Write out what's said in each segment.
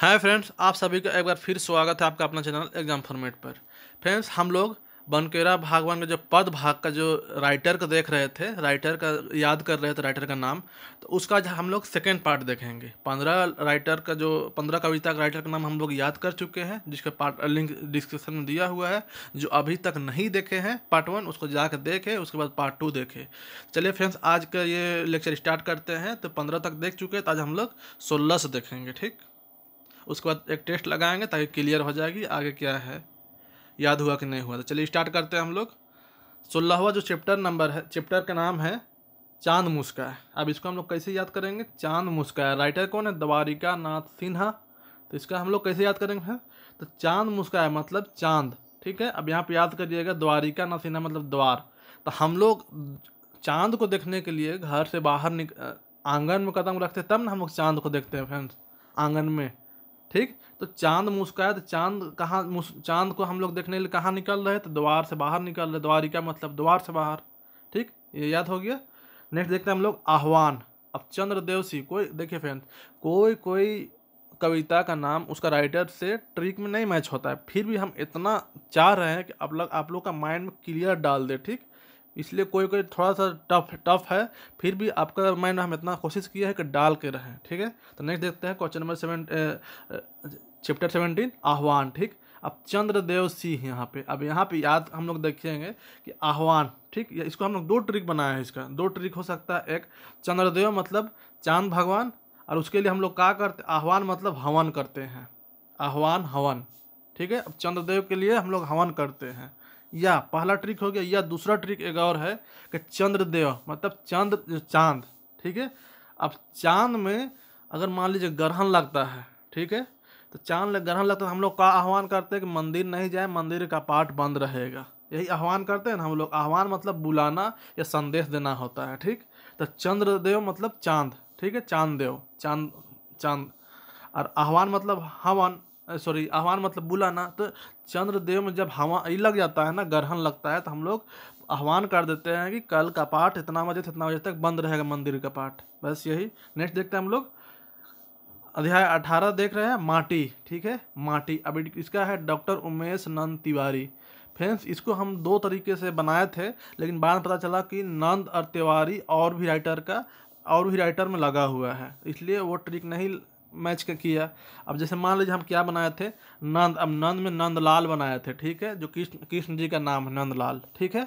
Hi friends आप सभी का एक बार फिर स्वागत है आपका अपना चैनल एग्जाम फॉर्मेट पर फ्रेंड्स हम लोग बनकेरा भागवान का के जो पद भाग का जो राइटर का देख रहे थे राइटर का याद कर रहे थे राइटर का नाम तो उसका हम लोग सेकेंड पार्ट देखेंगे पंद्रह राइटर का जो पंद्रह कविता का राइटर का नाम हम लोग याद कर चुके हैं जिसका पार्ट लिंक डिस्क्रिप्शन में दिया हुआ है जो अभी तक नहीं देखे हैं पार्ट वन उसको जाकर देखे उसके बाद पार्ट टू देखे चलिए फ्रेंड्स आज का ये लेक्चर स्टार्ट करते हैं तो पंद्रह तक देख चुके हैं तो आज हम लोग सोलह से देखेंगे ठीक उसके बाद एक टेस्ट लगाएंगे ताकि क्लियर हो जाएगी आगे क्या है याद हुआ कि नहीं हुआ तो चलिए स्टार्ट करते हैं हम लोग सोलहवा जो चैप्टर नंबर है चैप्टर का नाम है चांद मुस्का अब इसको हम लोग कैसे याद करेंगे चांद मुस्का राइटर कौन है द्वारिका नाथ सिन्हा तो इसका हम लोग कैसे याद करेंगे तो चांद मुस्का है मतलब चांद ठीक है अब यहाँ पर याद करिएगा द्वारिका नाथ सिन्हा मतलब द्वार तो हम लोग चांद को देखने के लिए घर से बाहर निक आंगन में कदम रखते तब ना हम लोग चांद को देखते हैं फ्रेंड्स आंगन में ठीक तो चांद मुस्काया तो चांद कहाँ चांद को हम लोग देखने के लिए कहाँ निकल रहे तो द्वार से बाहर निकल रहे द्वारिका मतलब द्वार से बाहर ठीक ये याद हो गया नेक्स्ट देखते हैं हम लोग आह्वान अब चंद्रदेव सिंह कोई देखिए फ्रेंड कोई कोई कविता का नाम उसका राइटर से ट्रिक में नहीं मैच होता है फिर भी हम इतना चाह रहे हैं कि आप लोग आप लोग का माइंड में क्लियर डाल दे ठीक इसलिए कोई कोई थोड़ा सा टफ टफ है फिर भी आपका माइंड हम इतना कोशिश किया है कि डाल के रहें ठीक है तो नेक्स्ट देखते हैं question number seven chapter seventeen आह्वान ठीक अब चंद्रदेव सिंह यहाँ पे अब यहाँ पे याद हम लोग देखेंगे कि आह्वान ठीक इसको हम लोग दो ट्रिक बनाया है इसका दो ट्रिक हो सकता है एक चंद्रदेव मतलब चांद भगवान और उसके लिए हम लोग क्या करते आह्वान मतलब हवन करते हैं आह्वान हवन ठीक है अब चंद्रदेव के लिए हम लोग हवन करते हैं या पहला ट्रिक हो गया या दूसरा ट्रिक एक और है कि चंद्रदेव मतलब चंद्र चांद ठीक है अब चांद में अगर मान लीजिए ग्रहण लगता है ठीक है तो चांद में ग्रहण लगता है हम लोग का आह्वान करते हैं कि मंदिर नहीं जाए मंदिर का पाठ बंद रहेगा यही आह्वान करते हैं ना हम लोग आह्वान मतलब बुलाना या संदेश देना होता है ठीक तो चंद्रदेव मतलब चांद ठीक है चांद देव चांद चांद और आह्वान मतलब हवन सॉरी आह्वान मतलब बुलाना तो चंद्रदेव में जब हवा लग जाता है ना ग्रहण लगता है तो हम लोग आह्वान कर देते हैं कि कल का पाठ इतना बजे से इतना बजे तक बंद रहेगा मंदिर का पाठ बस यही नेक्स्ट देखते हैं हम लोग अध्याय अठारह देख रहे हैं माटी ठीक है माटी अभी इसका है डॉक्टर उमेश नंद तिवारी फ्रेंड्स इसको हम दो तरीके से बनाए थे लेकिन बाद में पता चला कि नंद और तिवारी और भी राइटर का और भी राइटर में लगा हुआ है इसलिए वो ट्रिक नहीं मैच का किया अब जैसे मान लीजिए हम क्या बनाए थे नंद अब नंद में नंदलाल बनाए थे ठीक है जो कृष्ण कृष्ण जी का नाम है नंदलाल ठीक है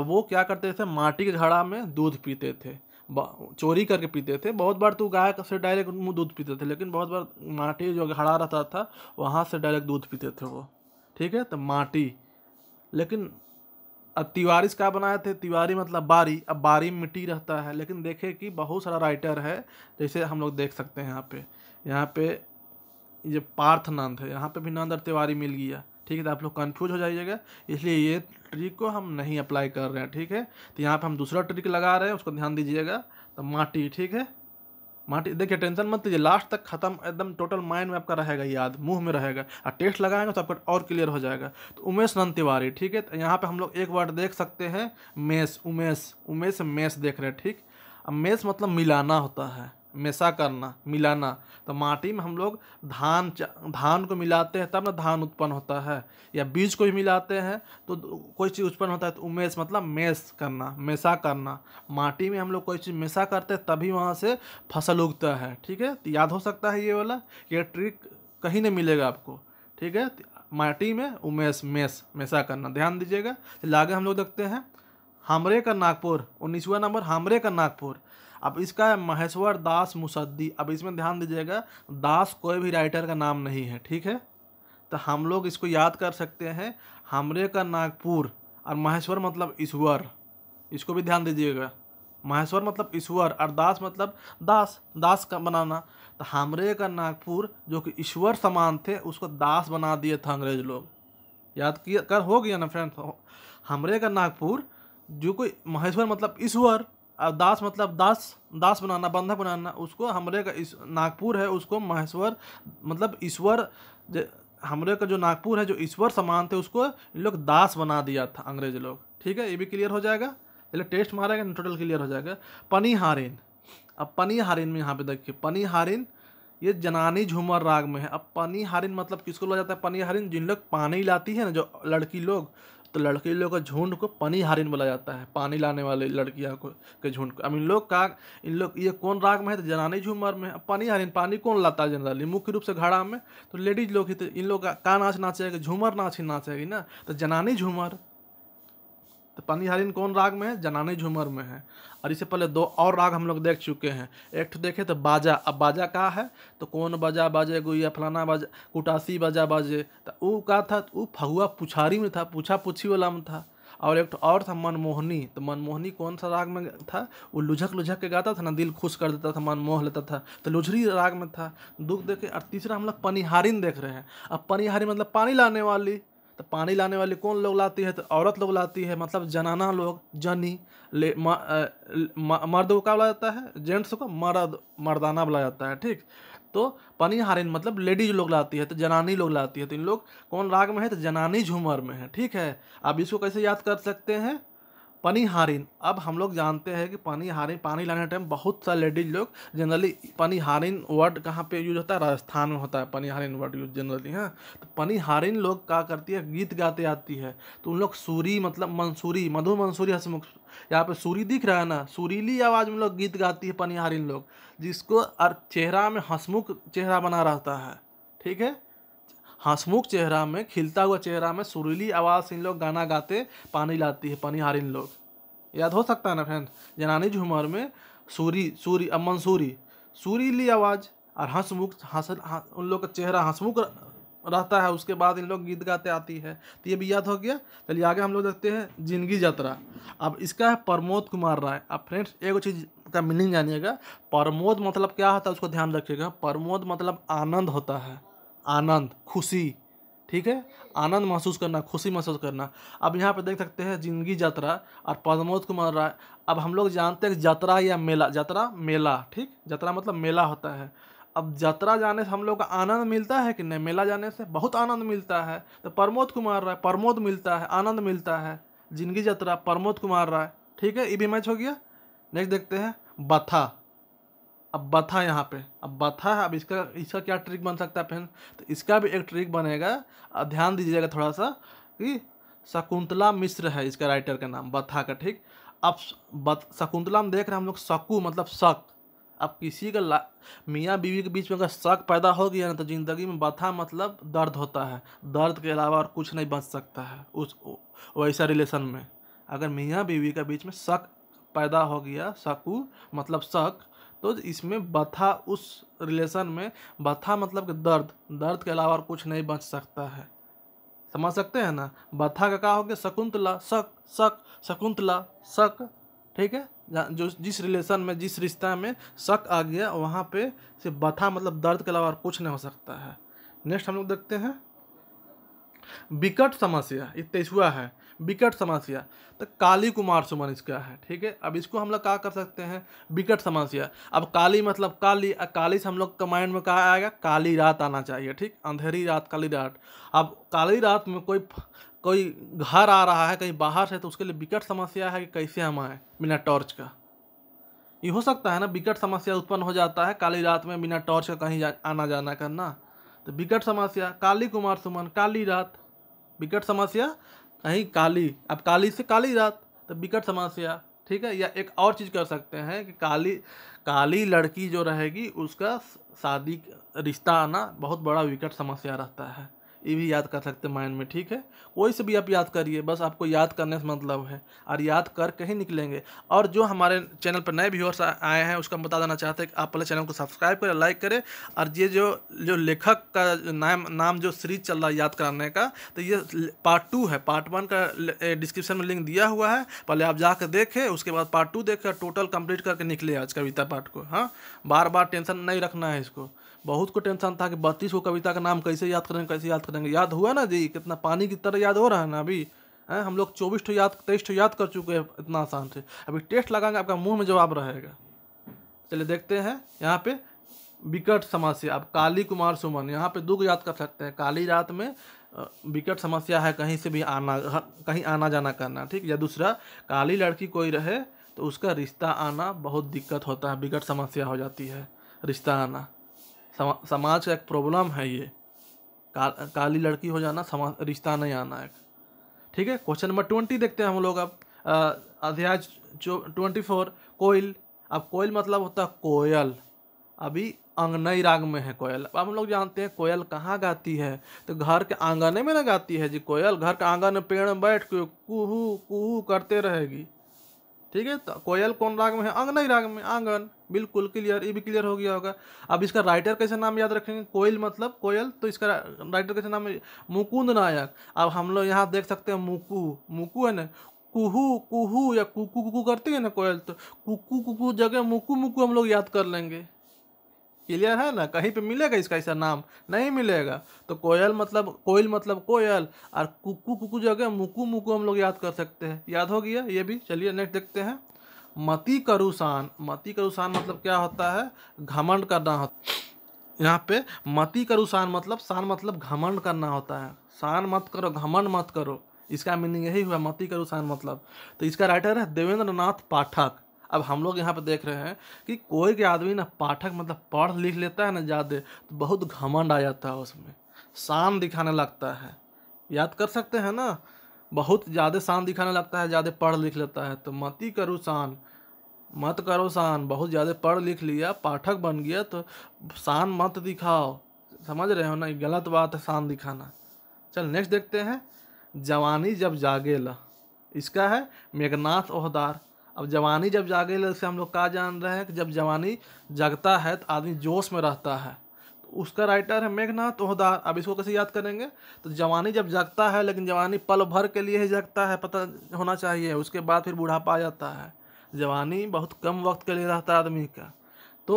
अब वो क्या करते थे माटी के घड़ा में दूध पीते थे चोरी करके पीते थे बहुत बार तो गाय से डायरेक्ट मुँह दूध पीते थे लेकिन बहुत बार माटी जो घड़ा रहता था वहाँ से डायरेक्ट दूध पीते थे वो ठीक है तो माटी लेकिन अब तिवारी से क्या बनाए थे तिवारी मतलब बारी अब बारी मिट्टी रहता है लेकिन देखे कि बहुत सारा राइटर है जैसे हम लोग देख सकते हैं यहाँ पे यहाँ पे ये पार्थ नंद है यहाँ पे भी नंद और तिवारी मिल गया ठीक है तो आप लोग कन्फ्यूज हो जाइएगा इसलिए ये ट्रिक को हम नहीं अप्लाई कर रहे हैं ठीक है तो यहाँ पे हम दूसरा ट्रिक लगा रहे हैं उसको ध्यान दीजिएगा तो माटी ठीक है माटी देखिए टेंशन मत लीजिए लास्ट तक खत्म एकदम टोटल माइंड में आपका रहेगा याद मुंह में रहेगा और टेस्ट लगाएंगे तो आपका और क्लियर हो जाएगा तो उमेश नंद तिवारी ठीक है तो यहाँ पे हम लोग एक वर्ड देख सकते हैं मेस उमेश उमेश मेस देख रहे हैं ठीक अब मेस मतलब मिलाना होता है मेसा करना मिलाना तो माटी में हम लोग धान धान को मिलाते हैं तब ना धान उत्पन्न होता है या बीज को भी मिलाते हैं तो कोई चीज़ उत्पन्न होता है तो उमेश मतलब मेस करना मेसा करना माटी में हम लोग कोई चीज़ मेसा करते हैं तभी वहाँ से फसल उगता है ठीक है तो याद हो सकता है ये वाला ये ट्रिक कहीं नहीं मिलेगा आपको ठीक है माटी में उमेश मेस मेसा करना ध्यान दीजिएगा तो लागे हम लोग देखते हैं हमरे का नागपुर उन्नीसवा नंबर हमरे का नागपुर अब इसका है महेश्वर दास मुसद्दी अब इसमें ध्यान दीजिएगा दास कोई भी राइटर का नाम नहीं है ठीक है तो हम लोग इसको याद कर सकते हैं हमरे का नागपुर और महेश्वर मतलब ईश्वर इसको भी ध्यान दीजिएगा महेश्वर मतलब ईश्वर और दास मतलब दास दास का बनाना तो हमरे का नागपुर जो कि ईश्वर समान थे उसको दास बना दिए थे अंग्रेज लोग याद किया कर हो गया ना फ्रेंड्स हमरे का नागपुर जो कोई महेश्वर मतलब ईश्वर अब दास मतलब दास दास बनाना बंधक बनाना उसको हमरे का इस नागपुर है उसको महेश्वर मतलब ईश्वर हमरे का जो नागपुर है जो ईश्वर समान थे उसको इन लोग दास बना दिया था अंग्रेज लोग ठीक है ये भी क्लियर हो जाएगा पहले टेस्ट मारेगा टोटल क्लियर हो जाएगा पनी हारिन अब पनी हारिन में यहाँ पे देखिए पनी हारिन ये जनानी झूमर राग में है अब पनी हारिन मतलब किसको बोला जाता है हारिन जिन लोग पानी लाती है ना जो लड़की लोग तो लड़की लोग का झुंड को पनी हारिन बोला जाता है पानी लाने वाले लड़कियाँ को के झुंड को अब इन लोग का इन लोग ये कौन राग में है तो जनानी झूमर में पनी हारिन पानी कौन लाता है जनरली मुख्य रूप से घड़ा में तो लेडीज लोग ही तो इन लोग का नाच नाचेगा झूमर नाच ही नाचेगी ना तो जनानी झूमर तो पनिहारिन कौन राग में है जनानी झूमर में है और इससे पहले दो और राग हम लोग देख चुके हैं एक देखे तो बाजा अब बाजा कहा है तो कौन बजा बाजे गुया फलाना बाजा कुटासी बजा बाजे तो वो का था तो फगुआ पुछारी में था पूछा पूछी वाला में था और एक और था मनमोहनी तो मनमोहनी कौन सा राग में था वो लुझक लुझक के गाता था ना दिल खुश कर देता था मन मोह लेता था तो लुझरी राग में था दुख देखे और तीसरा हम लोग पनिहारिन देख रहे हैं अब पनिहारी मतलब पानी लाने वाली तो पानी लाने वाली कौन लोग लाती है तो औरत लोग लाती है मतलब जनाना लोग जनी ले मर्द को क्या बोला जाता है जेंट्स को मर्द मर्दाना बोला जाता है ठीक तो पनी हारिन मतलब लेडीज लोग लाती है तो जनानी लोग लाती है तो इन लोग कौन राग में है तो जनानी झूमर में है ठीक है अब इसको कैसे याद कर सकते हैं पनिहारिन अब हम लोग जानते हैं कि पनिहारिन पानी लाने टाइम बहुत सारे लेडीज लोग जनरली पनिहारिन वर्ड कहाँ पे यूज होता है राजस्थान में होता है पनिहारिन वर्ड यूज जनरली हाँ तो पनिहारिन लोग क्या करती है गीत गाते आती है तो उन लोग सूरी मतलब मंसूरी मधु मंसूरी हसमुख यहाँ पे सूरी दिख रहा है ना सुरीली आवाज़ में लोग गीत गाती है पनिहारिन लोग जिसको चेहरा में हसमुख चेहरा बना रहता है ठीक है हंसमुख चेहरा में खिलता हुआ चेहरा में सुरीली आवाज़ से इन लोग गाना गाते पानी लाती है पनिहार इन लोग याद हो सकता है ना फ्रेंड जनानी झूमर में सूरी सूरी अमन सूरी सुरीली आवाज़ और हंसमुख हंस उन लोग का चेहरा हंसमुख रहता है उसके बाद इन लोग गीत गाते आती है तो ये भी याद हो गया चलिए आगे हम लोग देखते हैं जिंदगी यात्रा अब इसका है प्रमोद कुमार राय अब फ्रेंड्स एक चीज़ का मीनिंग जानिएगा प्रमोद मतलब क्या होता है उसको ध्यान रखिएगा प्रमोद मतलब आनंद होता है आनंद खुशी ठीक है आनंद महसूस करना खुशी महसूस करना अब यहाँ पर देख सकते हैं जिंदगी यात्रा और पदमोद कुमार राय अब हम लोग जानते हैं यात्रा या मेला यात्रा मेला ठीक यात्रा मतलब मेला होता है अब यात्रा जाने से हम लोग का आनंद मिलता है कि नहीं मेला जाने से बहुत आनंद मिलता है तो प्रमोद कुमार राय प्रमोद मिलता है आनंद मिलता है जिंदगी यात्रा प्रमोद कुमार राय ठीक है ये भी मैच हो गया नेक्स्ट देखते हैं बथा अब बथा यहाँ पे अब बथा है अब इसका इसका क्या ट्रिक बन सकता है फ्रेंड तो इसका भी एक ट्रिक बनेगा ध्यान दीजिएगा थोड़ा सा कि शकुंतला मिश्र है इसका राइटर का नाम बथा का ठीक अब शकुंतला में देख रहे हैं हम लोग शकु मतलब शक अब किसी का मियाँ बीवी के बीच में अगर शक पैदा हो गया ना तो ज़िंदगी में बथा मतलब दर्द होता है दर्द के अलावा और कुछ नहीं बच सकता है उस वैसा रिलेशन में अगर मियाँ बीवी के बीच में शक पैदा हो गया शकु मतलब शक तो इसमें बथा उस रिलेशन में बथा मतलब कि दर्द दर्द के अलावा और कुछ नहीं बच सकता है समझ सकते हैं ना बथा का कहा हो गया शकुंतला शक शक शकुंतला शक ठीक है जो जिस रिलेशन में जिस रिश्ता में शक आ गया वहाँ पे से बथा मतलब दर्द के अलावा और कुछ नहीं हो सकता है नेक्स्ट हम लोग देखते हैं विकट समस्या ये है विकट समस्या तो काली कुमार सुमन इसका है ठीक है अब इसको हम लोग क्या कर सकते हैं विकट समस्या अब काली मतलब काली काली से हम लोग माइंड में कहा आएगा काली रात आना चाहिए ठीक अंधेरी रात काली रात अब काली रात में कोई कोई घर आ रहा है कहीं बाहर से तो उसके लिए विकट समस्या है कि कैसे हम आए बिना टॉर्च का ये हो सकता है ना विकट समस्या उत्पन्न हो जाता है काली रात में बिना टॉर्च का कहीं जा, आना जाना करना तो विकट समस्या काली कुमार सुमन काली रात विकट समस्या कहीं काली अब काली से काली रात तो विकट समस्या ठीक है या एक और चीज़ कर सकते हैं कि काली काली लड़की जो रहेगी उसका शादी रिश्ता आना बहुत बड़ा विकट समस्या रहता है ये भी याद कर सकते हैं माइंड में ठीक है कोई से भी आप याद करिए बस आपको याद करने से मतलब है और याद करके ही निकलेंगे और जो हमारे चैनल पर नए व्यूअर्स आए हैं उसका बता देना चाहते हैं कि आप पहले चैनल को सब्सक्राइब करें लाइक करें और ये जो जो लेखक का नाम नाम जो सीरीज चल रहा है याद कराने का तो ये पार्ट टू है पार्ट वन का डिस्क्रिप्शन में लिंक दिया हुआ है पहले आप जाकर देखें उसके बाद पार्ट टू देखें टोटल कंप्लीट करके निकले आज कविता पार्ट को हाँ बार बार टेंशन नहीं रखना है इसको बहुत को टेंशन था कि बत्तीस को कविता का नाम कैसे याद करेंगे कैसे याद करेंगे याद हुआ ना जी कितना पानी की तरह याद हो रहा है ना अभी हैं हम लोग चौबीस ठो याद तेईस ठो याद कर चुके हैं इतना आसान से अभी टेस्ट लगाएंगे आपका मुंह में जवाब रहेगा चलिए देखते हैं यहाँ पे विकट समस्या अब काली कुमार सुमन यहाँ पे दुख याद कर सकते हैं काली रात में विकट समस्या है कहीं से भी आना कहीं आना जाना करना ठीक या दूसरा काली लड़की कोई रहे तो उसका रिश्ता आना बहुत दिक्कत होता है विकट समस्या हो जाती है रिश्ता आना समा, समाज का एक प्रॉब्लम है ये का, काली लड़की हो जाना समाज रिश्ता नहीं आना एक ठीक है क्वेश्चन नंबर ट्वेंटी देखते हैं हम लोग अब अध्याय जो ट्वेंटी फोर कोयल अब कोयल मतलब होता है कोयल अभी अंगनई राग में है कोयल अब हम लोग जानते हैं कोयल कहाँ गाती है तो घर के आंगने में ना गाती है जी कोयल घर के आंगन पेड़ में बैठ के कुहू कुहू करते रहेगी ठीक है तो कोयल कौन राग में है ही राग में आंगन बिल्कुल क्लियर ये भी क्लियर हो गया होगा अब इसका राइटर कैसे नाम याद रखेंगे कोयल मतलब कोयल तो इसका राइटर कैसे नाम है मुकुंद नायक अब हम लोग यहाँ देख सकते हैं मुकू मुकू है ना कुहू कुहू या कुकू कुकू करती है ना कोयल तो कुकू कुकू जगह मुकू मुकू हम लोग याद कर लेंगे क्लियर है ना कहीं पे मिलेगा इसका ऐसा नाम नहीं मिलेगा तो कोयल मतलब कोयल मतलब कोयल और कुकू कुकू जगह मुकू मुकू हम लोग याद कर सकते हैं याद हो गया ये भी चलिए नेक्स्ट देखते हैं मती करुशान मती करुशान मतलब क्या होता है घमंड करना होता यहाँ पे मती करुशान मतलब शान मतलब घमंड करना होता है शान मत करो घमंड मत करो इसका मीनिंग यही हुआ मती करुशान मतलब तो इसका राइटर है देवेंद्र नाथ पाठक अब हम लोग यहाँ पर देख रहे हैं कि कोई के आदमी ना पाठक मतलब पढ़ लिख लेता है ना ज़्यादा तो बहुत घमंड आ जाता है उसमें शान दिखाने लगता है याद कर सकते हैं ना बहुत ज़्यादा शान दिखाने लगता है ज़्यादा पढ़ लिख लेता है तो मत ही करो शान मत करो शान बहुत ज़्यादा पढ़ लिख लिया पाठक बन गया तो शान मत दिखाओ समझ रहे हो ना ये गलत बात है शान दिखाना चल नेक्स्ट देखते हैं जवानी जब जागेला इसका है मेघनाथ ओहदार अब जवानी जब जागे से हम लोग कहा जान रहे हैं कि जब जवानी जगता है तो आदमी जोश में रहता है तो उसका राइटर है मेघनाथ ओहदार अब इसको कैसे याद करेंगे तो जवानी जब जगता है लेकिन जवानी पल भर के लिए ही जगता है पता होना चाहिए उसके बाद फिर बुढ़ापा आ जाता है जवानी बहुत कम वक्त के लिए रहता है आदमी का तो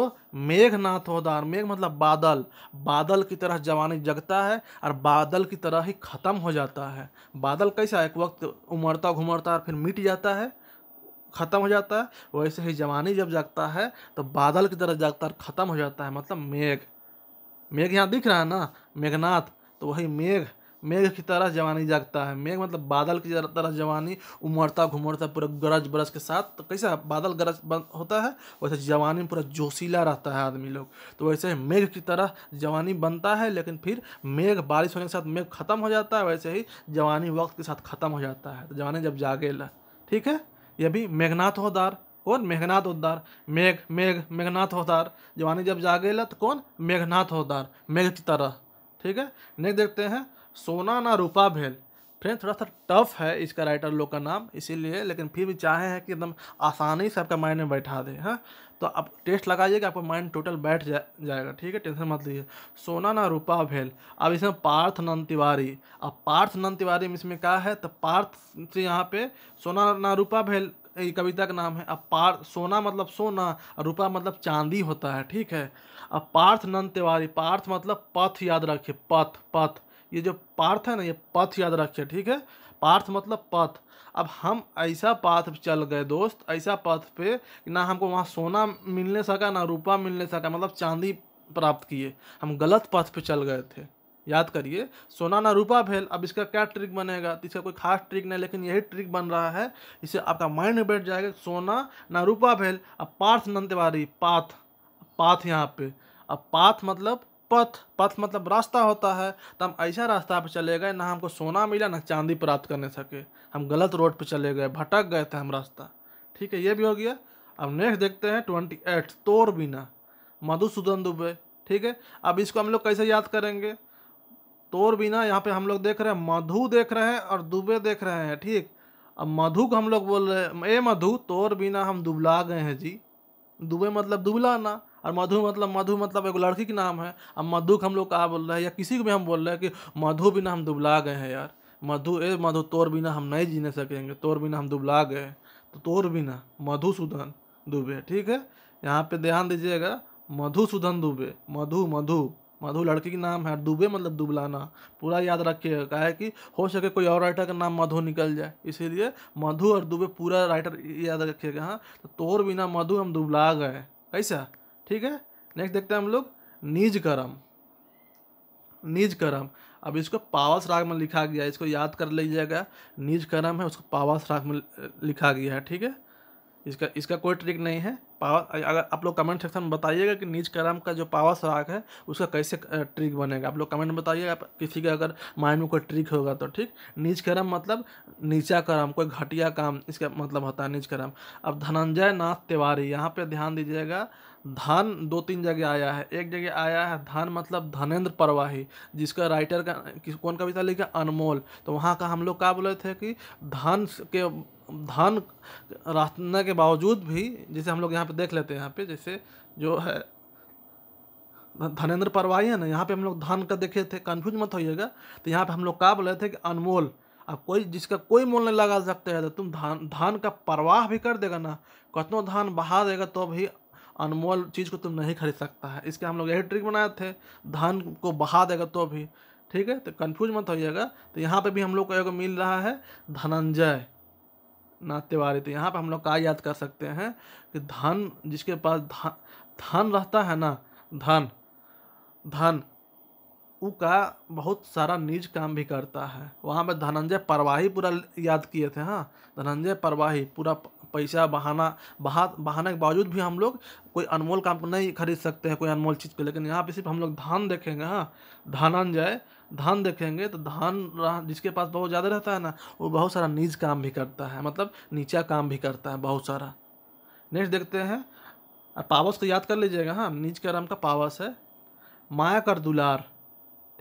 मेघनाथ होदार मेघ मतलब बादल बादल की तरह जवानी जगता है और बादल की तरह ही ख़त्म हो जाता है बादल कैसा एक वक्त उमड़ता घुमड़ता और फिर मिट जाता है ख़त्म हो जाता है वैसे ही जवानी जब जागता है तो बादल की तरह जागता है ख़त्म हो जाता है मतलब मेघ मेघ यहाँ दिख रहा है ना मेघनाथ तो वही मेघ मेघ की तरह जवानी जागता है मेघ मतलब बादल की तरह जवानी उमड़ता घुमड़ता पूरा गरज बरज के साथ तो कैसा बादल गरज होता है वैसे जवानी में पूरा जोशीला रहता है आदमी लोग तो वैसे ही मेघ की तरह जवानी बनता है लेकिन फिर मेघ बारिश होने के साथ मेघ ख़त्म हो जाता है वैसे ही जवानी वक्त के साथ ख़त्म हो जाता है तो जवानी जब जागेला ठीक है यह भी मेघनाथ होदार कौन मेघनाथ होदार मेघ मेघ मेघनाथ होदार जवानी जब जागे ला तो कौन मेघनाथ होदार मेघ की तरह ठीक है नेक्स्ट देखते हैं सोना ना रूपा भेल फ्रेंड थोड़ा सा टफ है इसका राइटर लोग का नाम इसीलिए लेकिन फिर भी चाहे हैं कि एकदम आसानी से आपका माइंड में बैठा दे हाँ तो आप टेस्ट लगाइए कि आपका माइंड टोटल बैठ जा, जाएगा ठीक है टेंशन मत लीजिए सोना ना रूपा भेल अब इसमें पार्थ नंद तिवारी अब पार्थ नंद तिवारी में इसमें क्या है तो पार्थ से यहाँ पे सोना ना रूपा भेल ये कविता का नाम है अब पार्थ सोना मतलब सोना और रूपा मतलब चांदी होता है ठीक है अब पार्थ नंद तिवारी पार्थ मतलब पथ याद रखिए पथ पथ ये जो पार्थ है ना ये पथ याद रखिए ठीक है पार्थ मतलब पथ अब हम ऐसा पाथ चल गए दोस्त ऐसा पथ पे ना हमको वहाँ सोना मिलने सका ना रूपा मिलने सका मतलब चांदी प्राप्त किए हम गलत पथ पे चल गए थे याद करिए सोना ना रूपा भेल अब इसका क्या ट्रिक बनेगा तो इसका कोई खास ट्रिक नहीं लेकिन यही ट्रिक बन रहा है इसे आपका माइंड में बैठ जाएगा सोना ना रूपा भेल अब पार्थ नंदवारी पाथ पाथ यहाँ पे अब पाथ मतलब पथ पथ मतलब रास्ता होता है तो हम ऐसा रास्ता पर चले गए ना हमको सोना मिला ना चांदी प्राप्त करने सके हम गलत रोड पर चले गए भटक गए थे हम रास्ता ठीक है ये भी हो गया अब नेक्स्ट देखते हैं ट्वेंटी एट तोर बिना मधुसूदन दुबे ठीक है अब इसको हम लोग कैसे याद करेंगे तोर बिना यहाँ पे हम लोग देख रहे हैं मधु देख रहे हैं और दुबे देख रहे हैं ठीक अब मधु को हम लोग बोल रहे हैं ए मधु तोर बिना हम दुबला गए हैं जी दुबे मतलब दुबला ना और मधु मतलब मधु मतलब एगो लड़की के नाम है अब मधु हम लोग कहा बोल रहे हैं या किसी को भी हम बोल रहे हैं कि मधु बिना हम दुबला गए हैं यार मधु ए मधु तोर बिना हम नहीं जीने सकेंगे तोर बिना हम दुबला गए तो तोर बिना मधुसूदन दुबे ठीक है यहाँ पे ध्यान दीजिएगा मधुसूदन दुबे मधु मधु मधु लड़की का नाम है दुबे मतलब दुबलाना पूरा याद रखिएगा का है कि हो सके कोई और राइटर का नाम मधु निकल जाए इसीलिए मधु और दुबे पूरा राइटर याद रखिएगा हाँ तो तोर बिना मधु हम दुबला गए कैसा ठीक है नेक्स्ट देखते हैं हम लोग निज करम निज करम अब इसको पावस राग में लिखा गया है इसको याद कर लीजिएगा निज करम है उसको पावस राग में लिखा गया है ठीक है इसका इसका कोई ट्रिक नहीं है पावर अगर आप लोग कमेंट सेक्शन में बताइएगा कि निज कर्म का जो पावस राग है उसका कैसे ट्रिक बनेगा आप लोग कमेंट में बताइएगा किसी का अगर माइंड में कोई ट्रिक होगा तो ठीक निज कर्म मतलब नीचा कर्म कोई घटिया काम इसका मतलब होता है निज कर्म अब धनंजय नाथ तिवारी यहाँ पर ध्यान दीजिएगा धान दो तीन जगह आया है एक जगह आया है धान मतलब धनेंद्र परवाही जिसका राइटर का कौन कविता लिखा अनमोल तो वहाँ का हम लोग क्या बोले थे कि धान के धान रहने के बावजूद भी जैसे हम लोग यहाँ पे देख लेते हैं यहाँ पे जैसे जो है धनेंद्र परवाही है ना यहाँ पे हम लोग धान का देखे थे कन्फ्यूज मत होइएगा तो यहाँ पे हम लोग क्या बोले थे कि अनमोल अब कोई जिसका कोई मोल नहीं लगा सकते हैं तो तुम धान धान का परवाह भी कर देगा ना कतनों धान बहा देगा तो भी अनमोल चीज़ को तुम नहीं खरीद सकता है इसके हम लोग यही ट्रिक बनाए थे धन को बहा देगा तो भी ठीक है तो कन्फ्यूज मत होइएगा तो यहाँ पर भी हम लोग को एगो मिल रहा है धनंजय नाथ तिवारी तो यहाँ पर हम लोग का याद कर सकते हैं कि धन जिसके पास धन रहता है ना धन धन ऊ का बहुत सारा निज काम भी करता है वहाँ पे धनंजय परवाही पूरा याद किए थे हाँ धनंजय परवाही पूरा पैसा बहाना बहा बहाने के बावजूद भी हम लोग कोई अनमोल काम को नहीं खरीद सकते हैं कोई अनमोल चीज़ को लेकिन यहाँ पे सिर्फ हम लोग धान देखेंगे हाँ धानान जाए धान देखेंगे तो धान जिसके पास बहुत ज़्यादा रहता है ना वो बहुत सारा नीच काम भी करता है मतलब नीचा काम भी करता है बहुत सारा नेक्स्ट देखते हैं पावस को याद कर लीजिएगा हाँ नीच का राम का तो पावस है माया कर दुलार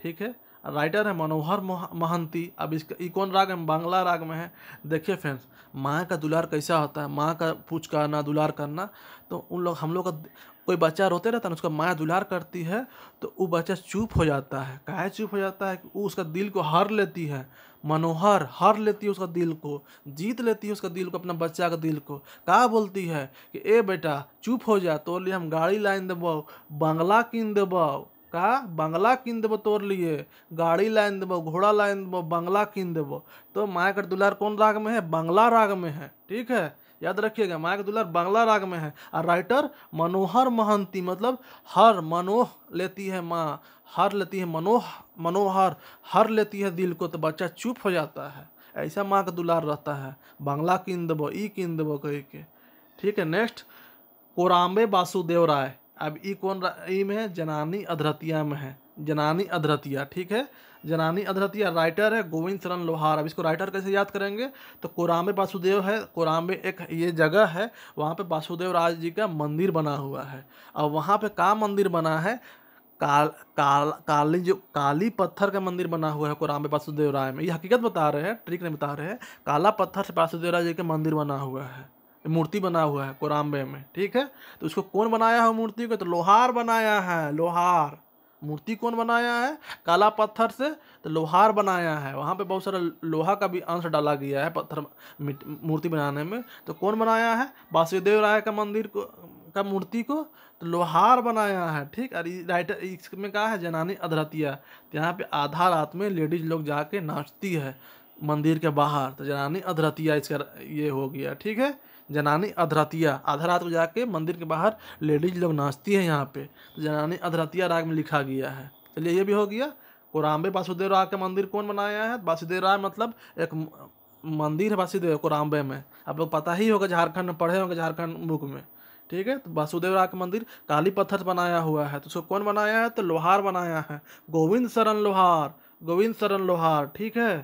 ठीक है राइटर है मनोहर महंती अब इसका ये कौन राग है बांग्ला राग में है देखिए फ्रेंड्स माँ का दुलार कैसा होता है माँ का पूछ करना दुलार करना तो उन लोग हम लोग का कोई बच्चा रोते रहता है ना उसका माया दुलार करती है तो वो बच्चा चुप हो जाता है काहे चुप हो जाता है कि वो उसका दिल को हर लेती है मनोहर हर लेती है उसका दिल को जीत लेती है उसका दिल को अपना बच्चा का दिल को कहा बोलती है कि ए बेटा चुप हो जा तो हम गाड़ी लाइन देबौ बंगला किन देबौ का बंगला किन देबो तोर लिए गाड़ी लाइन देबो घोड़ा लाइन देबो बंगला कीन देबो तो माया का दुलार कौन राग में है बंगला राग में है ठीक है याद रखिएगा माया का दुलार बंगला राग में है और राइटर मनोहर महंती मतलब हर मनोह लेती है माँ हर लेती है मनोह मनोहर हर लेती है दिल को तो बच्चा चुप हो जाता है ऐसा माँ का दुलार रहता है बंगला कीन देबो ई कीन देबो कह के ठीक है नेक्स्ट कोराम्बे वासुदेव राय अब ई कौन ई में है जनानी अधरतिया में है जनानी अधरतिया ठीक है जनानी अधरतिया राइटर है गोविंद शरण लोहार अब इसको राइटर कैसे याद करेंगे तो कोराम वासुदेव है कोराम एक ये जगह है वहाँ पे वासुदेव राज जी का मंदिर बना हुआ है और वहाँ पे का मंदिर बना है काल काल काली जो काली पत्थर का मंदिर बना हुआ है कोराम वासुदेव राय में ये हकीकत बता रहे हैं ट्रिक नहीं बता रहे हैं काला पत्थर से वासुदेव राय जी का मंदिर बना हुआ है मूर्ति बना हुआ है कोराम्बे में ठीक है तो उसको कौन बनाया है मूर्ति को तो लोहार बनाया है लोहार मूर्ति कौन बनाया है काला पत्थर से तो लोहार बनाया है वहाँ पे बहुत सारा लोहा का भी अंश डाला गया है पत्थर मूर्ति बनाने में तो कौन बनाया है वासुदेव राय का मंदिर को का मूर्ति को तो लोहार बनाया है ठीक और राइटर इसमें कहा है जनानी अधरतिया तो यहाँ पे आधा रात में लेडीज लोग जाके नाचती है मंदिर के बाहर तो जनानी अधरतिया इसका ये हो गया ठीक है जनानी अधरतिया आधा रात को जाके मंदिर के बाहर लेडीज लोग नाचती है यहाँ पे तो जनानी अधरतिया राग में लिखा गया है चलिए ये भी हो गया कोराम्बे वासुदेव राय का मंदिर कौन बनाया है वासुदेव राय मतलब एक मंदिर है वासुदेव कोराम्बे में आप लोग पता ही होगा झारखंड में पढ़े होंगे झारखंड बुक में ठीक है तो वासुदेव राय का मंदिर काली पत्थर बनाया हुआ है तो उसको कौन बनाया है तो लोहार बनाया है गोविंद शरण लोहार गोविंद शरण लोहार ठीक है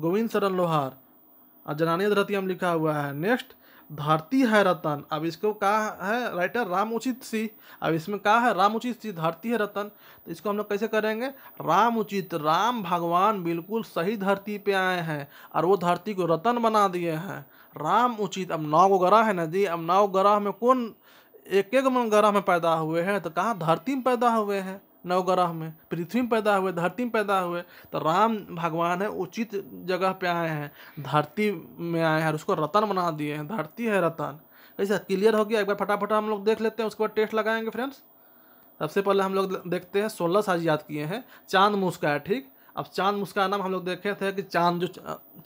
गोविंद शरण लोहार और जनानी अधरतिया में लिखा हुआ है नेक्स्ट धरती है रतन अब इसको कहा है राइटर राम उचित सी अब इसमें कहा है राम उचित सी धरती है रतन तो इसको हम लोग कैसे करेंगे राम उचित राम भगवान बिल्कुल सही धरती पे आए हैं और वो धरती को रतन बना दिए हैं राम उचित अब नौ ग्रह है ना जी अब नौ ग्रह में कौन एक एक ग्रह में पैदा हुए हैं तो कहाँ धरती में पैदा हुए हैं नवग्रह में पृथ्वी में पैदा हुए धरती में पैदा हुए तो राम भगवान है उचित जगह पे आए हैं धरती में आए हैं और उसको रतन बना दिए हैं धरती है रतन ऐसा क्लियर हो गया एक बार फटाफट हम लोग देख लेते हैं उसके बाद टेस्ट लगाएंगे फ्रेंड्स सबसे पहले हम लोग देखते हैं सोलह साज याद किए हैं चांद मुस्का है ठीक अब चांद मुस्काना में हम लोग देखे थे कि चांद जो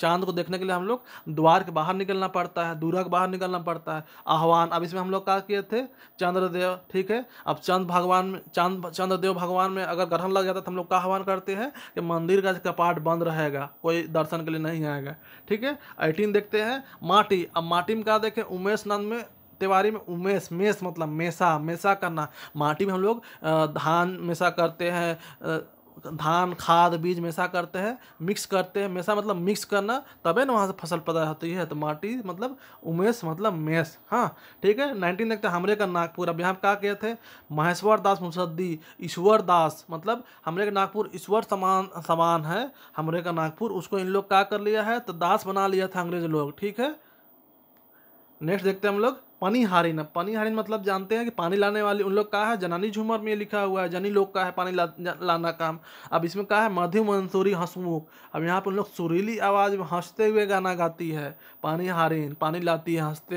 चांद को देखने के लिए हम लोग द्वार के बाहर निकलना पड़ता है दूरा के बाहर निकलना पड़ता है आह्वान अब इसमें हम लोग क्या किए थे चंद्रदेव ठीक है अब चंद भगवान में चांद चंद्रदेव भगवान में अगर ग्रहण लग जाता है तो हम लोग का आह्वान करते हैं कि मंदिर का कपाट बंद रहेगा कोई दर्शन के लिए नहीं आएगा ठीक है एटीन देखते हैं माटी अब माटी में क्या देखें उमेश नंद में तिवारी में उमेश मेष मतलब मेसा मेसा करना माटी में हम लोग धान मेसा करते हैं धान खाद बीज मिसा करते हैं मिक्स करते हैं मिसा मतलब मिक्स करना तबे ना वहाँ से फसल पैदा होती है तो माटी मतलब उमेश मतलब मेस हाँ ठीक है नाइनटीन देखते हैं तो हमरे का नागपुर अब यहाँ क्या किए थे महेश्वर दास मुसद्दी ईश्वर दास मतलब हमरे का नागपुर ईश्वर समान समान है हमरे का नागपुर उसको इन लोग क्या कर लिया है तो दास बना लिया था अंग्रेज लोग ठीक है नेक्स्ट देखते हैं हम लोग पानी हारिन पानी हारिन मतलब जानते हैं कि पानी लाने वाली उन लोग का है जनानी झूमर में लिखा हुआ है जनी लोग का है पानी ला, लाना काम अब इसमें कहा है मधु मंसूरी हंसमुख अब यहाँ पर उन लोग सुरीली आवाज़ में हंसते हुए गाना गाती है पानी हारिन पानी लाती है हंसते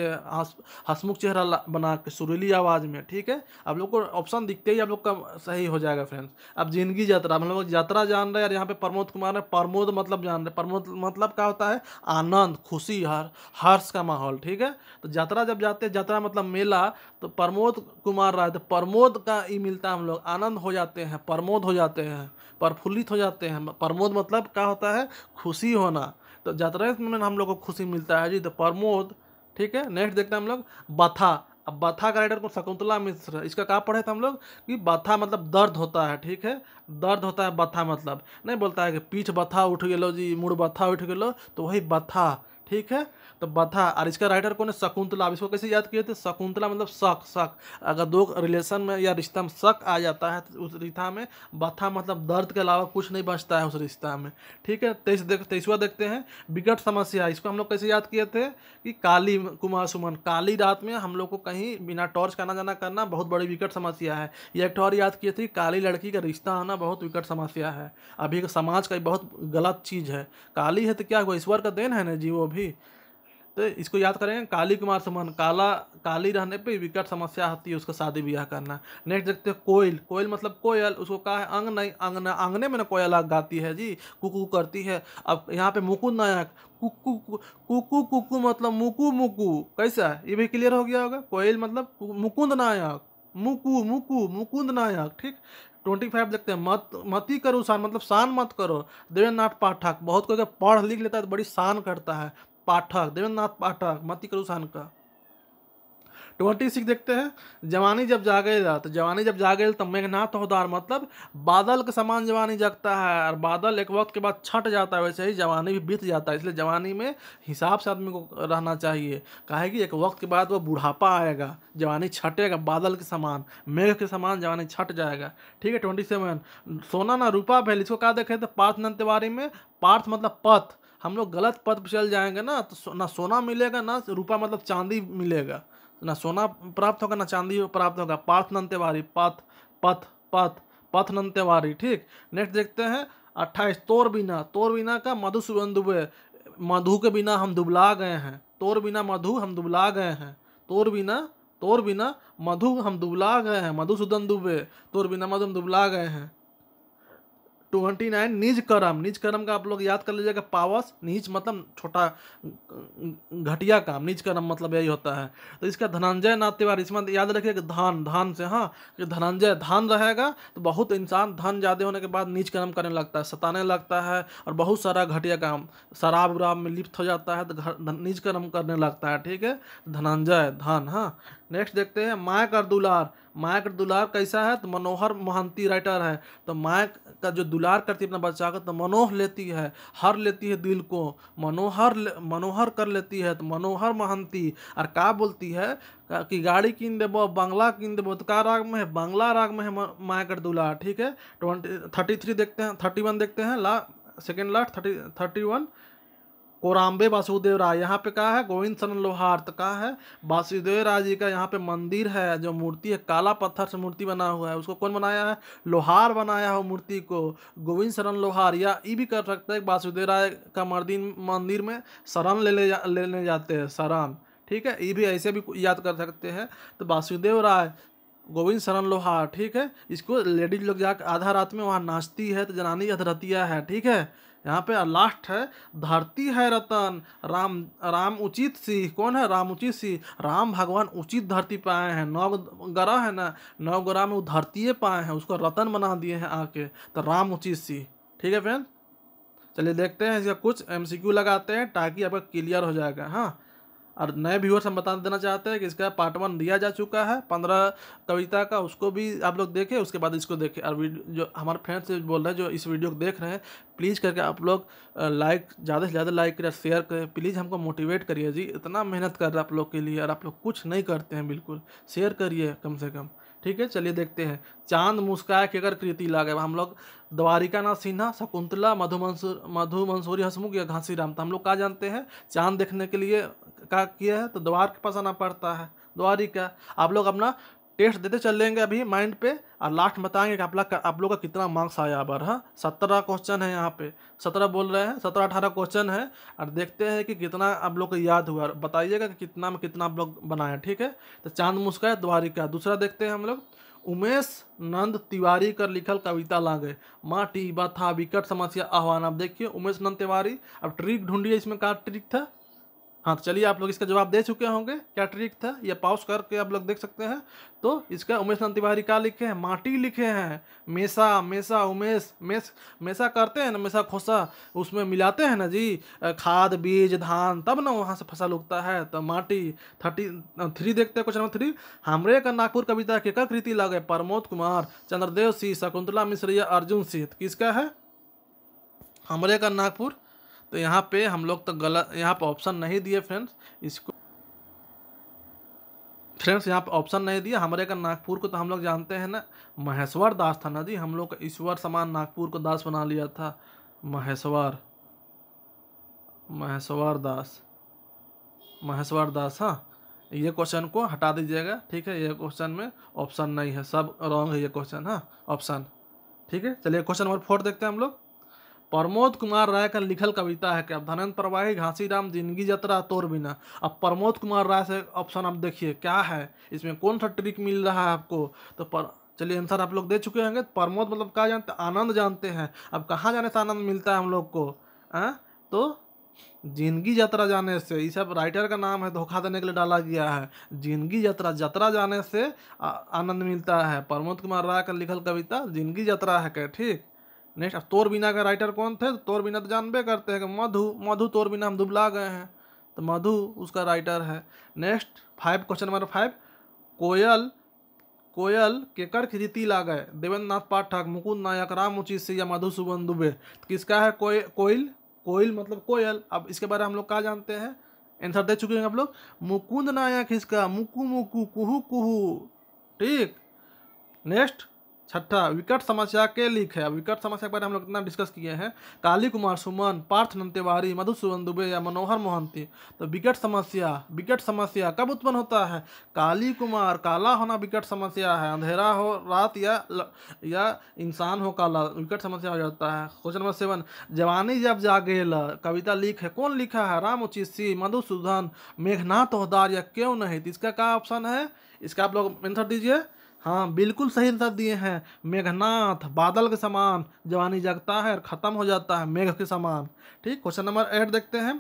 हंसमुख चेहरा बना के सुरीली आवाज़ में ठीक है अब लोग को ऑप्शन दिखते ही आप लोग का सही हो जाएगा फ्रेंड्स अब जिंदगी यात्रा हम मतलब लोग यात्रा जान रहे हैं और यहाँ पे प्रमोद कुमार ने प्रमोद मतलब जान रहे प्रमोद मतलब क्या होता है आनंद खुशी हर हर्ष का माहौल ठीक है तो यात्रा जब जाते जतरा मतलब मेला तो प्रमोद कुमार राय तो प्रमोद का ई मिलता है हम लोग आनंद हो जाते हैं प्रमोद हो जाते हैं प्रफुल्लित हो जाते हैं प्रमोद मतलब क्या होता है खुशी होना तो जतरा में हम लोग को खुशी मिलता है जी तो प्रमोद ठीक है नेक्स्ट देखते हैं हम लोग बथा अब बथा का राइटर को शकुंतला मिश्र इसका कहा पढ़े थे हम लोग कि बथा मतलब दर्द होता है ठीक है दर्द होता है बथा मतलब नहीं बोलता है कि पीठ बथा उठ गए जी मुड़ बथा उठ गलो तो वही बथा ठीक है तो बथा और इसका राइटर कौन है शकुंतला अब इसको कैसे याद किए थे शकुंतला मतलब शक शक अगर दो रिलेशन में या रिश्ता में शक आ जाता है तो उस रिश्ता में बथा मतलब दर्द के अलावा कुछ नहीं बचता है उस रिश्ता में ठीक है तेईस देख तेईसवा देखते हैं विकट समस्या इसको हम लोग कैसे याद किए थे कि काली कुमार सुमन काली रात में हम लोग को कहीं बिना टॉर्च का आना जाना करना बहुत बड़ी विकट समस्या है यह एक और याद किए थे काली लड़की का रिश्ता आना बहुत विकट समस्या है अभी समाज का बहुत गलत चीज़ है काली है तो क्या हुआ ईश्वर का देन है ना जी वो भी तो इसको याद करेंगे काली कुमार सुमन काला काली रहने पे विकट समस्या होती है उसका शादी ब्याह करना नेक्स्ट देखते हैं कोयल कोयल मतलब कोयल उसको कहा है अंग नहीं अंगना अंगने में ना कोयल आग गाती है जी कुकू करती है अब यहाँ पे मुकुंद नायक कुकू कुकू कुकू मतलब मुकु मुकु कैसा है ये भी क्लियर हो गया होगा कोयल मतलब मुकुंद नायक मुकु मुकु मुकुंद नायक ठीक ट्वेंटी फाइव देखते हैं मत मत ही करो शान मतलब शान मत करो देवेंद्रनाथ पाठक बहुत कोई पढ़ लिख लेता है तो बड़ी शान करता है पाठक देवेंद्रनाथ पाठक मत ही करो शान का ट्वेंटी सिक्स देखते हैं जवानी जब जागेगा तो जवानी जब जागे तो मेघनाथ होदार मतलब बादल के समान जवानी जगता है और बादल एक वक्त के बाद छट जाता है वैसे ही जवानी भी बीत जाता है इसलिए जवानी में हिसाब से आदमी को रहना चाहिए काहे कि एक वक्त के बाद वो बुढ़ापा आएगा जवानी छटेगा बादल के समान मेघ के समान जवानी छट जाएगा ठीक है ट्वेंटी सेवन सोना ना रूपा भैल इसको कहा देखे तो पार्थ नंद तिवारी में पार्थ मतलब पथ हम लोग गलत पथ पर चल जाएंगे ना तो ना सोना मिलेगा ना रूपा मतलब चांदी मिलेगा ना सोना प्राप्त होगा ना चांदी प्राप्त होगा पार्थ नंत्यवारी पथ पथ पथ पथ नंत्यवारी ठीक नेक्स्ट देखते हैं अट्ठाईस तोर बिना तोर बिना का मधु सुगन दुबे मधु के बिना हम दुबला गए हैं तोर बिना मधु हम दुबला गए हैं तोर बिना तोर बिना मधु हम दुबला गए हैं मधुसूदन दुबे तोर बिना मधु हम दुबला गए हैं ट्वेंटी नाइन निज कर्म निज कर्म का आप लोग याद कर लीजिएगा पावस निज मतलब छोटा घटिया काम निज कर्म मतलब यही होता है तो इसका धनंजय नाथ तिवारी इसमें याद रखिएगा धान धान से हाँ कि धनंजय धान रहेगा तो बहुत इंसान धन ज़्यादा होने के बाद निज कर्म करने लगता है सताने लगता है और बहुत सारा घटिया काम शराब उराब में लिप्त हो जाता है तो निज कर्म करने लगता है ठीक है धनंजय धन हाँ नेक्स्ट देखते हैं माया कर दुलार मायक दुलार कैसा है तो मनोहर मोहंती राइटर है तो माया का जो दुलार करती है अपना बच्चा का तो मनोह लेती है हर लेती है दिल को मनोहर मनोहर कर लेती है तो मनोहर महंती और का बोलती है कि गाड़ी कीन देबो बंगला कीन देबो तो का राग में है बंगला राग में है मायकर दुलार ठीक है ट्वेंटी थर्टी थ्री देखते हैं थर्टी वन देखते हैं ला second last thirty thirty one कोराम्बे वासुदेव राय यहाँ पे कहा है गोविंद सरन लोहार्त कहा है वासुदेव राय जी का यहाँ पे मंदिर है जो मूर्ति है काला पत्थर से मूर्ति बना हुआ है उसको कौन बनाया है लोहार बनाया है मूर्ति को गोविंद शरण लोहार या ये भी कर सकते हैं वासुदेव राय का मर्दिन मंदिर में शरण ले ले जा, लेने जाते हैं शरण ठीक है ये भी ऐसे भी याद कर सकते हैं तो वासुदेव राय गोविंद शरण लोहार ठीक है इसको लेडीज लोग जाकर आधा रात में वहाँ नाचती है तो जनानी अधरतिया है ठीक है यहाँ पे लास्ट है धरती है रतन राम राम उचित सिंह कौन है राम उचित सिंह राम भगवान उचित धरती पर आए हैं नौ ग्रह है ना नौ ग्रह में वो पर पाए हैं उसको रतन बना दिए हैं आके तो राम उचित सिंह ठीक है फ्रेंड चलिए देखते हैं इसका कुछ एम लगाते हैं ताकि आपका क्लियर हो जाएगा हाँ और नए व्यूअर्स हम बता देना चाहते हैं कि इसका पार्ट वन दिया जा चुका है पंद्रह कविता का उसको भी आप लोग देखें उसके बाद इसको देखें और जो हमारे फ्रेंड्स बोल रहे हैं जो इस वीडियो को देख रहे हैं प्लीज़ करके आप लोग लाइक ज़्यादा से ज़्यादा लाइक करें शेयर करें प्लीज़ हमको मोटिवेट करिए जी इतना मेहनत कर रहा आप लोग के लिए और आप लोग कुछ नहीं करते हैं बिल्कुल शेयर करिए कम से कम ठीक है चलिए देखते हैं चांद मुस्काया के अगर कृति लागे हम लोग द्वारिका नाथ सिन्हा शकुंतला मधु मंसूर मधु मंसूरी हसमुख या घासी राम तो हम लोग कहाँ जानते हैं चांद देखने के लिए क्या किया है तो द्वार के पास आना पड़ता है द्वारिका आप लोग अपना टेस्ट देते चलेंगे अभी माइंड पे और लास्ट बताएंगे कि आप लोग आप लोग का कितना मार्क्स आया पर हाँ सत्रह क्वेश्चन है यहाँ पे सत्रह बोल रहे हैं सत्रह अठारह क्वेश्चन है और देखते हैं कि कितना आप लोग को याद हुआ बताइएगा कि कितना में कितना आप लोग बनाए ठीक है तो चांद है द्वारिका दूसरा देखते हैं हम लोग उमेश नंद तिवारी कर लिखल कविता ला गए बा था विकट समस्या आह्वान आप देखिए उमेश नंद तिवारी अब ट्रिक ढूंढिए इसमें कहा ट्रिक था हाँ तो चलिए आप लोग इसका जवाब दे चुके होंगे क्या ट्रिक था या पाउस करके आप लोग देख सकते हैं तो इसका उमेश नंद तिवारी क्या लिखे हैं माटी लिखे हैं मेसा मेसा उमेश मेस मेसा करते हैं ना मेसा खोसा उसमें मिलाते हैं ना जी खाद बीज धान तब ना वहाँ से फसल उगता है तो माटी थर्टी थ्री देखते हैं क्वेश्चन नंबर थ्री हमरे का नागपुर कविता के कर कृति लागे प्रमोद कुमार चंद्रदेव सिंह शकुंतला मिश्र या अर्जुन सिंह किसका है हमरे का नागपुर तो यहाँ पे हम लोग तो गलत यहाँ पे ऑप्शन नहीं दिए फ्रेंड्स इसको फ्रेंड्स यहाँ पे ऑप्शन नहीं दिया हमारे का नागपुर को तो हम लोग जानते हैं ना महेश्वर दास था ना जी हम लोग का ईश्वर समान नागपुर को दास बना लिया था महेश्वर महेश्वर दास महेश्वर दास हाँ ये क्वेश्चन को हटा दीजिएगा ठीक है ये क्वेश्चन में ऑप्शन नहीं है सब रॉन्ग है ये क्वेश्चन हाँ ऑप्शन ठीक है चलिए क्वेश्चन नंबर फोर देखते हैं हम लोग प्रमोद कुमार राय का लिखल कविता है कि अब धनंद प्रवाही राम जिंदगी जतरा तोर बिना अब प्रमोद कुमार राय से ऑप्शन आप देखिए क्या है इसमें कौन सा ट्रिक मिल रहा है आपको तो पर चलिए आंसर आप लोग दे चुके होंगे तो प्रमोद मतलब क्या जानते आनंद जानते हैं अब कहाँ जाने से आनंद मिलता है हम लोग को आ? हाँ? तो जिंदगी यात्रा जाने से ये सब राइटर का नाम है धोखा देने के लिए डाला गया है जिंदगी यात्रा यात्रा जाने से आनंद मिलता है प्रमोद कुमार राय का लिखल कविता जिंदगी यात्रा है क्या ठीक नेक्स्ट अब बिना का राइटर कौन थे तो बिना तो जानबे करते हैं कि मधु मधु बिना हम दुबला गए हैं तो मधु उसका राइटर है next five question number five कोयल कोयल के कर्क रीति ला गए देवेंद्र नाथ पाठक मुकुंद नायक राम उचित सिंह या सुबन दुबे तो किसका है कोय कोयल कोयल मतलब कोयल अब इसके बारे में हम लोग क्या जानते हैं आंसर दे चुके हैं आप लोग मुकुंद नायक इसका मुकु मुकु कुहू कुहू ठीक नेक्स्ट छठा विकट समस्या के लिख है विकट समस्या के बारे में हम लोग इतना डिस्कस किए हैं काली कुमार सुमन पार्थ नंतेवारी मधुसूदन दुबे या मनोहर मोहंती तो विकट समस्या विकट समस्या कब उत्पन्न होता है काली कुमार काला होना विकट समस्या है अंधेरा हो रात या ल, या इंसान हो काला विकट समस्या हो जाता है क्वेश्चन नंबर सेवन जवानी जब जागे कविता लिख है कौन लिखा है राम उचित मधुसूदन मेघनाथ ओहदार या क्यों नहीं तो इसका क्या ऑप्शन है इसका आप लोग आंसर दीजिए हाँ बिल्कुल सही आंसर दिए हैं मेघनाथ बादल के समान जवानी जगता है और ख़त्म हो जाता है मेघ के समान ठीक क्वेश्चन नंबर एट देखते हैं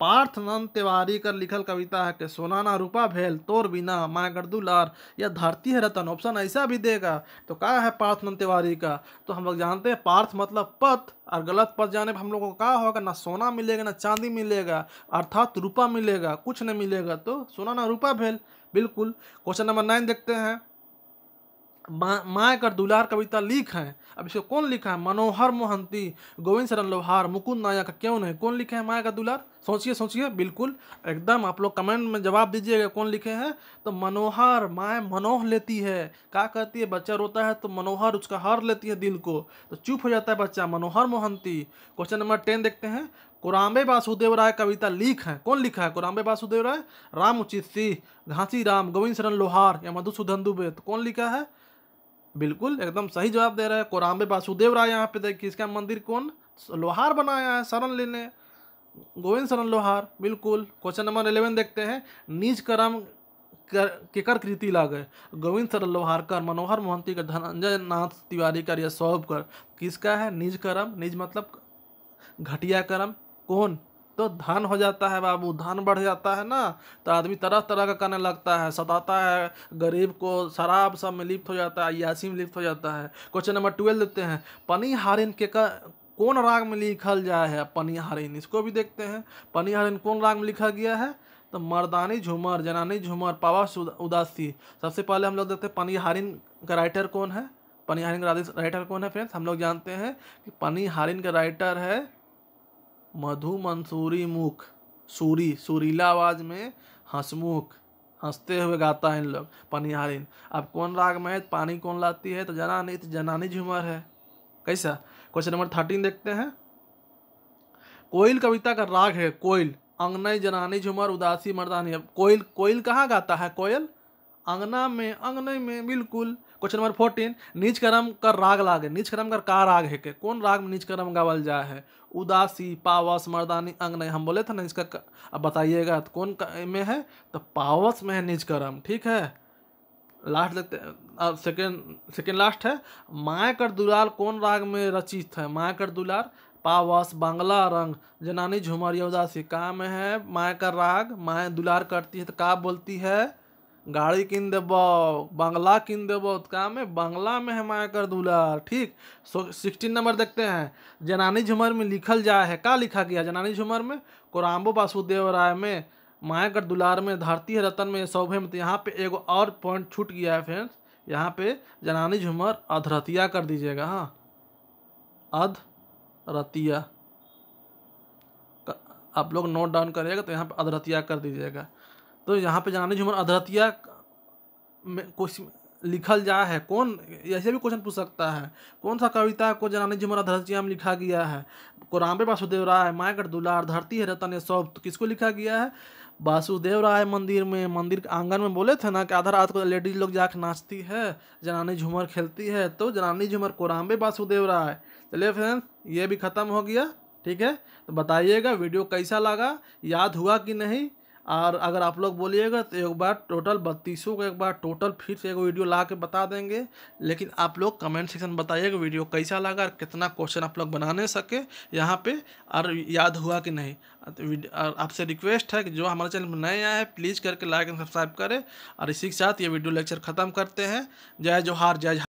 पार्थ नंद तिवारी कर लिखल कविता है कि सोनाना रूपा भेल तोर बिना मैं गर्दू लार या धरती है रतन ऑप्शन ऐसा भी देगा तो क्या है पार्थ नंद तिवारी का तो हम लोग जानते हैं पार्थ मतलब पथ और गलत पथ जाने पर हम लोगों को क्या होगा ना सोना मिलेगा ना चांदी मिलेगा अर्थात रूपा मिलेगा कुछ नहीं मिलेगा तो सोना ना रूपा भेल बिल्कुल क्वेश्चन नंबर नाइन देखते हैं माया कर दुलार कविता लिख है अब इसको कौन लिखा है मनोहर मोहंती गोविंद शरण लोहार मुकुंद नायक क्यों नहीं कौन लिखे हैं माया का दुलार सोचिए सोचिए बिल्कुल एकदम आप लोग कमेंट में जवाब दीजिएगा कौन लिखे हैं तो मनोहर माय मनोह लेती है क्या कहती है बच्चा रोता है तो मनोहर उसका हर लेती है दिल को तो चुप हो जाता है बच्चा Manohar Mohanty question number ten देखते हैं कुराम्बे वासुदेव राय कविता लिख है कौन लिखा है कुराम्बे वासुदेव राय राम उचित सिंह घासी राम गोविंद शरण लोहार या मधुसूदन दुबे तो कौन लिखा है बिल्कुल एकदम सही जवाब दे रहा है कोराम्बे वासुदेव राय यहाँ पे देखिए इसका मंदिर कौन लोहार बनाया है शरण लेने गोविंद शरण लोहार बिल्कुल क्वेश्चन नंबर इलेवन देखते हैं निज करम कर किकर कृति ला गए गोविंद शरण लोहार कर मनोहर मोहंती कर धनंजय नाथ तिवारी कर या सौभ कर किसका है निज कर्म निज मतलब घटिया कर्म कौन तो धन हो जाता है बाबू धन बढ़ जाता है ना तो आदमी तरह तरह का करने लगता है सताता है गरीब को शराब सब में लिप्त हो जाता है यासी में लिप्त हो जाता है क्वेश्चन नंबर ट्वेल्व देते हैं पनी हारिन के का कौन राग में लिखल जाए है पनी हारिन इसको भी देखते हैं पनी हारिन कौन राग में लिखा गया है तो मर्दानी झूमर जनानी झूमर पावा उदासी सबसे पहले हम लोग देखते हैं पनी हारिन का राइटर कौन है हारिन का राइटर कौन है फ्रेंड्स हम लोग जानते हैं कि पनी हारिन का राइटर है मधु मंसूरी मुख सूरी सुरीला आवाज में हंसमुख हंसते हुए गाता है इन लोग पनिहारिन अब कौन राग में है पानी कौन लाती है तो जनानी तो जनानी झूमर है कैसा क्वेश्चन नंबर थर्टीन देखते हैं कोयल कविता का राग है कोयल अंगना जनानी झूमर उदासी मर्दानी अब कोयल कोयल कहाँ गाता है कोयल अंगना में अंगनई में बिल्कुल क्वेश्चन नंबर फोर्टीन नीच कर्म का राग लाग है नीच कर्म का का राग है के कौन राग में नीच कर्म गावल जाए है उदासी पावस मर्दानी नहीं हम बोले थे ना इसका अब बताइएगा तो कौन में है तो पावस में है नीच कर्म ठीक है लास्ट देखते अब सेकेंड सेकेंड लास्ट है माय कर दुलार कौन राग में रचित है माय कर दुलार पावस बांग्ला रंग जनानी झुमरिया या उदासी का में है माय का राग माय दुलार करती है तो का बोलती है गाड़ी किन देब बंगला किन देब तो का में बंगला में है कर दुलार ठीक सो सिक्सटीन नंबर देखते हैं जनानी झूमर में लिखल जाए है का लिखा गया जनानी झूमर में कोराम्बो वासुदेव राय में मायागढ़ दुलार में धरती है रतन में सौभे में तो यहाँ पे एगो और पॉइंट छूट गया है फ्रेंड्स यहाँ पे जनानी झूमर अधरतिया कर दीजिएगा हाँ अध रतिया आप लोग नोट डाउन करिएगा तो यहाँ पे अधरतिया कर दीजिएगा तो यहाँ पे जनानी झूमर अधरतिया में कुछ लिखल जा है कौन ऐसे भी क्वेश्चन पूछ सकता है कौन सा कविता को जनानी झुमर अधरतिया में लिखा गया है कोराम्बे वासुदेव राय मायगढ़ दुलार धरती है रतन सौभ तो किसको लिखा गया है वासुदेव राय मंदिर में मंदिर के आंगन में बोले थे ना कि आधा रात को लेडीज लोग जाकर नाचती है जनानी झूमर खेलती है तो जनानी झूमर कोराम्बे वासुदेव राय चलिए फ्रेंड ये भी ख़त्म हो गया ठीक है तो बताइएगा वीडियो कैसा लगा याद हुआ कि नहीं और अगर आप लोग बोलिएगा तो एक बार टोटल बत्तीसों का एक बार टोटल फिर से एक वीडियो ला के बता देंगे लेकिन आप लोग कमेंट सेक्शन में बताइएगा वीडियो कैसा लगा और कितना क्वेश्चन आप लोग बनाने सके यहाँ पे और याद हुआ कि नहीं तो आपसे रिक्वेस्ट है कि जो हमारे चैनल में नए आए हैं प्लीज़ करके लाइक एंड सब्सक्राइब करें और इसी के साथ ये वीडियो लेक्चर ख़त्म करते हैं जय जोहार जय